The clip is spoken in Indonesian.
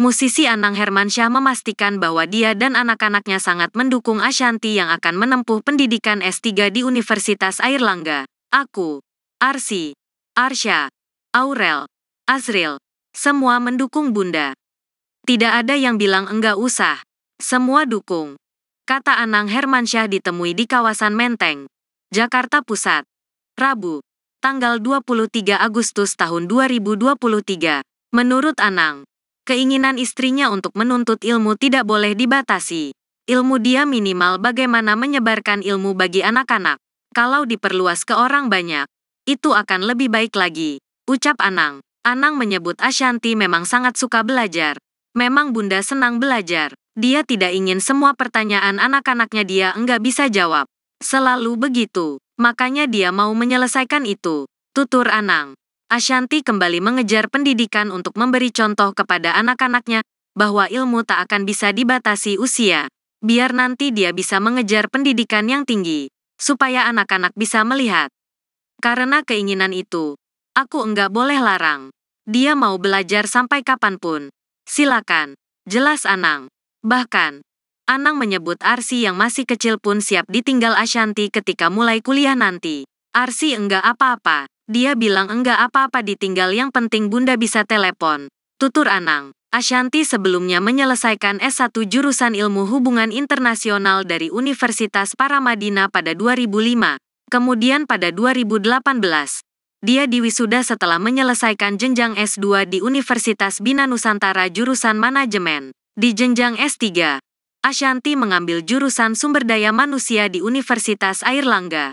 musisi Anang Hermansyah memastikan bahwa dia dan anak-anaknya sangat mendukung Ashanti yang akan menempuh pendidikan S3 di Universitas Air Langga. Aku, Arsi, Arsha, Aurel, Azril, semua mendukung Bunda. Tidak ada yang bilang enggak usah, semua dukung. Kata Anang Hermansyah ditemui di kawasan Menteng, Jakarta Pusat, Rabu, tanggal 23 Agustus tahun 2023. Menurut Anang, Keinginan istrinya untuk menuntut ilmu tidak boleh dibatasi. Ilmu dia minimal bagaimana menyebarkan ilmu bagi anak-anak. Kalau diperluas ke orang banyak, itu akan lebih baik lagi, ucap Anang. Anang menyebut Ashanti memang sangat suka belajar. Memang bunda senang belajar. Dia tidak ingin semua pertanyaan anak-anaknya dia enggak bisa jawab. Selalu begitu, makanya dia mau menyelesaikan itu, tutur Anang. Ashanti kembali mengejar pendidikan untuk memberi contoh kepada anak-anaknya bahwa ilmu tak akan bisa dibatasi usia. Biar nanti dia bisa mengejar pendidikan yang tinggi, supaya anak-anak bisa melihat. Karena keinginan itu, aku enggak boleh larang. Dia mau belajar sampai kapanpun. Silakan, jelas Anang. Bahkan, Anang menyebut Arsi yang masih kecil pun siap ditinggal Ashanti ketika mulai kuliah nanti. Arsi enggak apa-apa. Dia bilang enggak apa-apa ditinggal yang penting bunda bisa telepon. Tutur Anang. Ashanti sebelumnya menyelesaikan S1 jurusan Ilmu Hubungan Internasional dari Universitas Paramadina pada 2005, kemudian pada 2018. Dia diwisuda setelah menyelesaikan jenjang S2 di Universitas Bina Nusantara jurusan manajemen. Di jenjang S3, Ashanti mengambil jurusan sumber daya manusia di Universitas Airlangga.